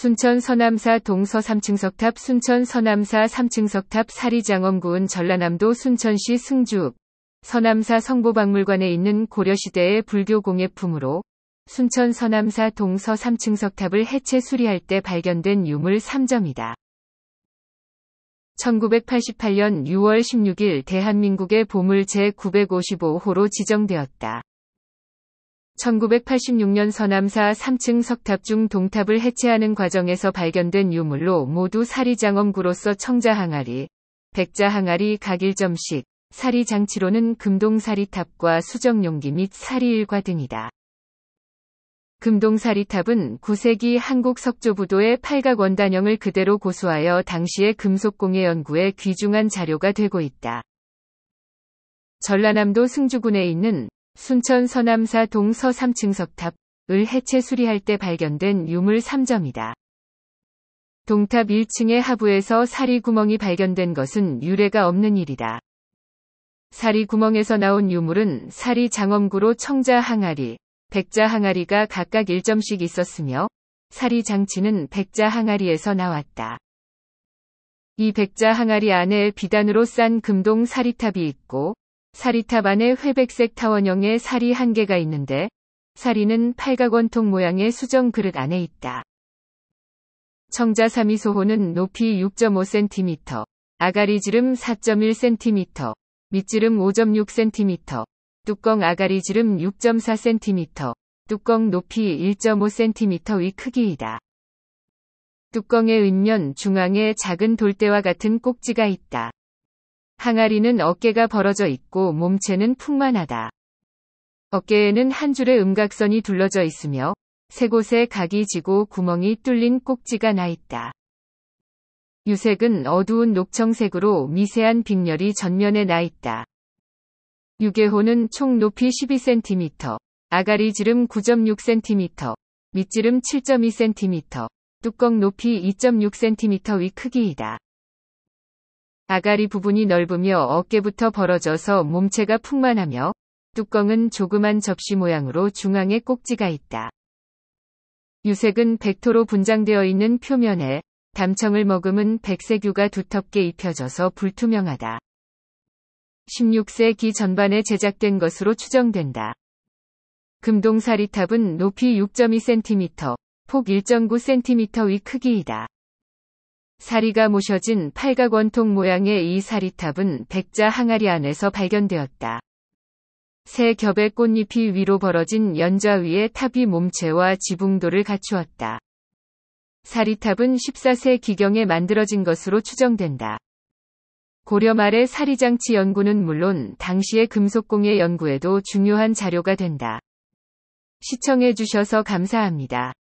순천 서남사 동서 3층석탑 순천 서남사 3층석탑 사리장엄군 전라남도 순천시 승주 서남사 성보박물관에 있는 고려시대의 불교 공예품으로 순천 서남사 동서 3층석탑을 해체 수리할 때 발견된 유물 3점이다. 1988년 6월 16일 대한민국의 보물 제955호로 지정되었다. 1986년 서남사 3층 석탑 중 동탑을 해체하는 과정에서 발견된 유물로 모두 사리장엄구로서 청자 항아리, 백자 항아리 각일점식, 사리 장치로는 금동사리탑과 수정용기 및 사리일과 등이다. 금동사리탑은 9세기 한국 석조부도의 팔각 원단형을 그대로 고수하여 당시의 금속공예 연구에 귀중한 자료가 되고 있다. 전라남도 승주군에 있는 순천 서남사 동서 3층 석탑을 해체 수리할 때 발견된 유물 3점이다. 동탑 1층의 하부에서 사리 구멍이 발견된 것은 유례가 없는 일이다. 사리 구멍에서 나온 유물은 사리 장엄구로 청자 항아리, 백자 항아리가 각각 1점씩 있었으며 사리 장치는 백자 항아리에서 나왔다. 이 백자 항아리 안에 비단으로 싼 금동 사리탑이 있고 사리탑 안에 회백색 타원형의 사리 한 개가 있는데 사리는 팔각원통 모양의 수정 그릇 안에 있다. 청자 사미소호는 높이 6.5cm, 아가리 지름 4.1cm, 밑지름 5.6cm, 뚜껑 아가리 지름 6.4cm, 뚜껑 높이 1.5cm 의 크기이다. 뚜껑의 윗면 중앙에 작은 돌대와 같은 꼭지가 있다. 항아리는 어깨가 벌어져 있고 몸체는 풍만하다. 어깨에는 한 줄의 음각선이 둘러져 있으며 세 곳에 각이 지고 구멍이 뚫린 꼭지가 나 있다. 유색은 어두운 녹청색으로 미세한 빈혈이 전면에 나 있다. 유개호는 총 높이 12cm, 아가리 지름 9.6cm, 밑지름 7.2cm, 뚜껑 높이 2.6cm 위 크기이다. 아가리 부분이 넓으며 어깨부터 벌어져서 몸체가 풍만하며 뚜껑은 조그만 접시 모양으로 중앙에 꼭지가 있다. 유색은 백토로 분장되어 있는 표면에 담청을 머금은 백색유가 두텁게 입혀져서 불투명하다. 16세기 전반에 제작된 것으로 추정된다. 금동사리탑은 높이 6.2cm, 폭 1.9cm 의 크기이다. 사리가 모셔진 팔각 원통 모양의 이 사리탑은 백자 항아리 안에서 발견되었다. 새 겹의 꽃잎이 위로 벌어진 연좌 위에 탑이 몸체와 지붕도를 갖추었다. 사리탑은 14세 기경에 만들어진 것으로 추정된다. 고려 말의 사리장치 연구는 물론 당시의 금속공예 연구에도 중요한 자료가 된다. 시청해주셔서 감사합니다.